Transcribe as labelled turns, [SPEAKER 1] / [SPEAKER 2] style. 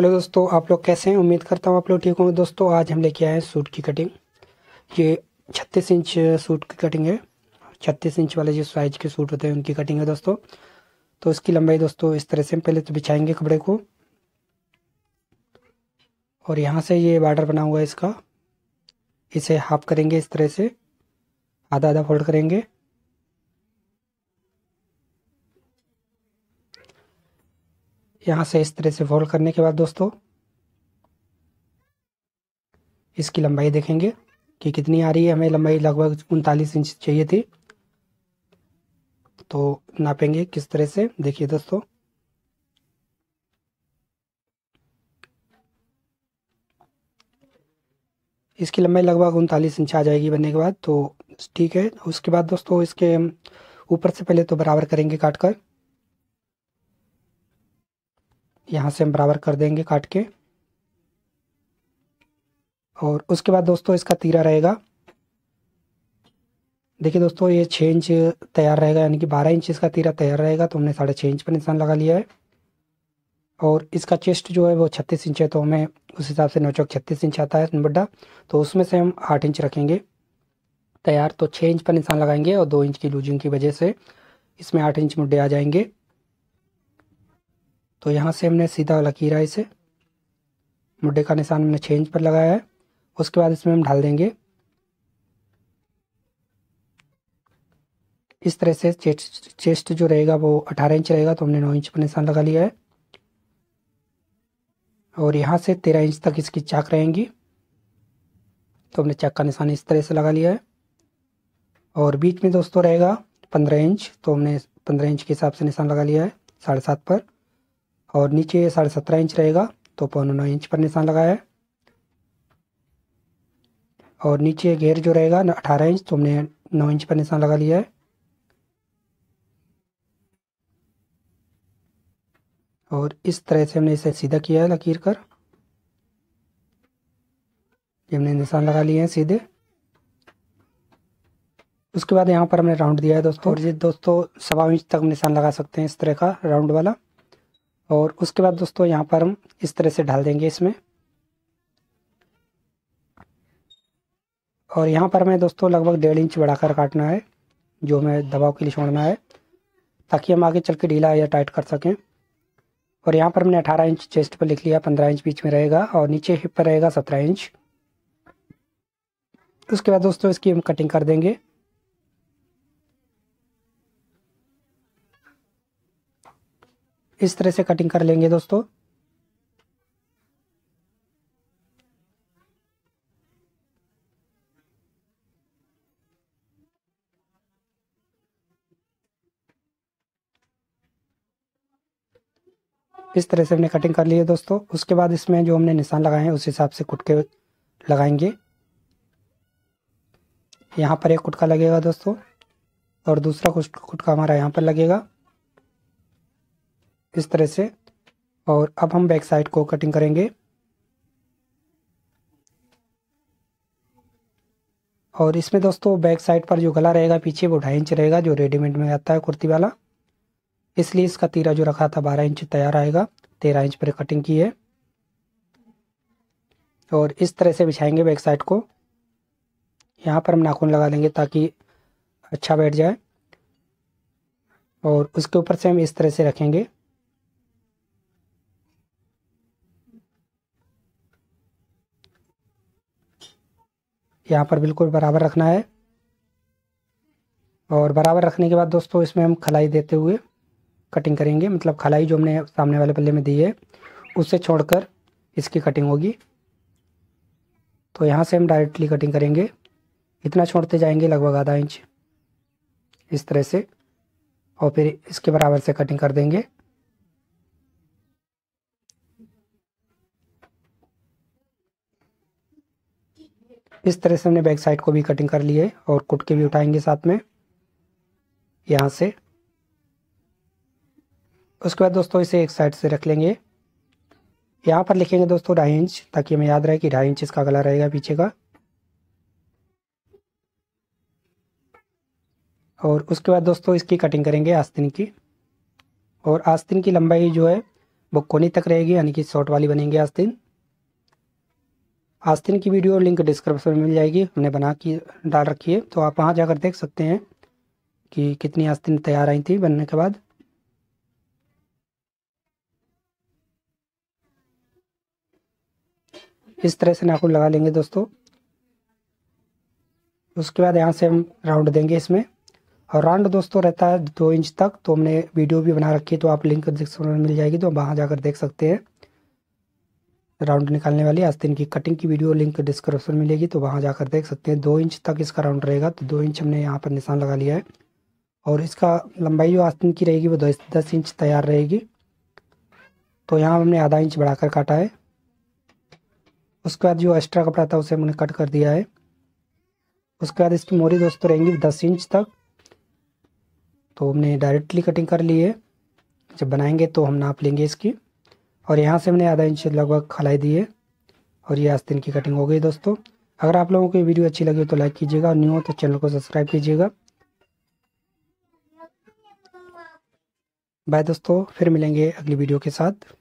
[SPEAKER 1] hello दोस्तों आप लोग कैसे हैं उम्मीद करता हूँ आप लोग ठीक होंगे दोस्तों आज हम लेके आए हैं सूट की कटिंग ये छत्तीस इंच सूट की कटिंग है छत्तीस इंच वाले जो साइज के सूट होते हैं उनकी कटिंग है दोस्तों तो इसकी लंबाई दोस्तों इस तरह से हम पहले तो बिछाएंगे कपड़े को और यहाँ से ये बॉर्डर बना हुआ है इसका इसे हाफ करेंगे इस तरह से आधा आधा फोल्ड करेंगे यहाँ से इस तरह से फोल्ड करने के बाद दोस्तों इसकी लंबाई देखेंगे कि कितनी आ रही है हमें लंबाई लगभग उनतालीस इंच चाहिए थी तो नापेंगे किस तरह से देखिए दोस्तों इसकी लंबाई लगभग उनतालीस इंच आ जाएगी बनने के बाद तो ठीक है उसके बाद दोस्तों इसके ऊपर से पहले तो बराबर करेंगे काटकर कर यहाँ से हम बराबर कर देंगे काट के और उसके बाद दोस्तों इसका तीरा रहेगा देखिए दोस्तों ये छः इंच तैयार रहेगा यानी कि बारह इंच इसका तीरा तैयार रहेगा तो हमने साढ़े छः इंच पर निशान लगा लिया है और इसका चेस्ट जो है वो छत्तीस इंच है तो हमें उस हिसाब से नौचौक छत्तीस इंच आता है बड्डा तो उसमें से हम आठ इंच रखेंगे तैयार तो छः इंच पर निशान लगाएंगे और दो इंच की लूजिंग की वजह से इसमें आठ इंच मुड्डे आ जाएंगे तो यहाँ से हमने सीधा लकीरा इसे मुड्ढे का निशान हमने छः इंच पर लगाया है उसके बाद इसमें हम ढाल देंगे इस तरह से चेस्ट चेस्ट जो रहेगा वो अठारह इंच रहेगा तो हमने नौ इंच पर निशान लगा लिया है और यहाँ से तेरह इंच तक इसकी चाक रहेंगी तो हमने चाक का निशान इस तरह से लगा लिया है और बीच में दोस्तों रहेगा पंद्रह इंच तो हमने पंद्रह इंच के हिसाब से निशान लगा लिया है साढ़े सात पर और नीचे साढ़े सत्रह इंच रहेगा तो पौने नौ इंच पर निशान लगाया है और नीचे घेर जो रहेगा अठारह इंच तो हमने नौ इंच पर निशान लगा लिया है और इस तरह से हमने इसे सीधा किया है लकीर कर ये हमने निशान लगा लिए हैं सीधे उसके बाद यहाँ पर हमने राउंड दिया है दोस्तों और ये दोस्तों सवा इंच तक निशान लगा सकते हैं इस तरह का राउंड वाला और उसके बाद दोस्तों यहाँ पर हम इस तरह से डाल देंगे इसमें और यहाँ पर हमें दोस्तों लगभग डेढ़ इंच बढ़ाकर काटना है जो हमें दबाव के लिए छोड़ना है ताकि हम आगे चल के ढीला या टाइट कर सकें और यहाँ पर हमने 18 इंच चेस्ट पर लिख लिया 15 इंच बीच में रहेगा और नीचे हिप पर रहेगा 17 इंच उसके बाद दोस्तों इसकी हम कटिंग कर देंगे इस तरह से कटिंग कर लेंगे दोस्तों इस तरह से हमने कटिंग कर ली है दोस्तों उसके बाद इसमें जो हमने निशान लगाए हैं उस हिसाब से कुटके लगाएंगे यहाँ पर एक कुटका लगेगा दोस्तों और दूसरा कुछ कुटका हमारा यहाँ पर लगेगा इस तरह से और अब हम बैक साइड को कटिंग करेंगे और इसमें दोस्तों बैक साइड पर जो गला रहेगा पीछे वो ढाई इंच रहेगा जो रेडीमेड में आता है कुर्ती वाला इसलिए इसका तीरा जो रखा था बारह इंच तैयार आएगा तेरह इंच पर कटिंग की है और इस तरह से बिछाएंगे बैक साइड को यहाँ पर हम नाखून लगा देंगे ताकि अच्छा बैठ जाए और उसके ऊपर से हम इस तरह से रखेंगे यहाँ पर बिल्कुल बराबर रखना है और बराबर रखने के बाद दोस्तों इसमें हम खलाई देते हुए कटिंग करेंगे मतलब खलाई जो हमने सामने वाले पल्ले में दी है उससे छोड़कर इसकी कटिंग होगी तो यहाँ से हम डायरेक्टली कटिंग करेंगे इतना छोड़ते जाएंगे लगभग आधा इंच इस तरह से और फिर इसके बराबर से कटिंग कर देंगे इस तरह से हमने बैक साइड को भी कटिंग कर ली है और कुट के भी उठाएंगे साथ में यहाँ से उसके बाद दोस्तों इसे एक साइड से रख लेंगे यहाँ पर लिखेंगे दोस्तों ढाई इंच ताकि हमें याद रहे कि ढाई इंच इसका गला रहेगा पीछे का और उसके बाद दोस्तों इसकी कटिंग करेंगे आस्तिन की और आस्तिन की लंबाई जो है वो कोनी तक रहेगी यानी कि शॉर्ट वाली बनेंगे आस्तिन आस्तिन की वीडियो लिंक डिस्क्रिप्शन में मिल जाएगी हमने बना के डाल रखी है तो आप वहाँ जाकर देख सकते हैं कि कितनी आस्तिन तैयार आई थी बनने के बाद इस तरह से नाखून लगा लेंगे दोस्तों उसके बाद यहाँ से हम राउंड देंगे इसमें और राउंड दोस्तों रहता है दो इंच तक तो हमने वीडियो भी बना रखी है तो आप लिंक डिस्क्रिप्शन में मिल जाएगी तो वहाँ जाकर देख सकते हैं राउंड निकालने वाली आस्तीन की कटिंग की वीडियो लिंक डिस्क्रिप्शन में मिलेगी तो वहाँ जाकर देख सकते हैं दो इंच तक इसका राउंड रहेगा तो दो इंच हमने यहाँ पर निशान लगा लिया है और इसका लंबाई जो आस्तीन की रहेगी वो दस दस इंच तैयार रहेगी तो यहाँ हमने आधा इंच बढ़ाकर काटा है उसके बाद जो एक्स्ट्रा कपड़ा था उसे हमने कट कर दिया है उसके बाद इसकी मोरी दोस्तों रहेंगी दस इंच तक तो हमने डायरेक्टली कटिंग कर ली है जब बनाएंगे तो हम नाप लेंगे इसकी और यहाँ से हमने आधा इंच लगभग खलाई दी है और ये आस्तीन की कटिंग हो गई दोस्तों अगर आप लोगों को वीडियो अच्छी लगी तो लाइक कीजिएगा और न्यू हो तो चैनल को सब्सक्राइब कीजिएगा बाय दोस्तों फिर मिलेंगे अगली वीडियो के साथ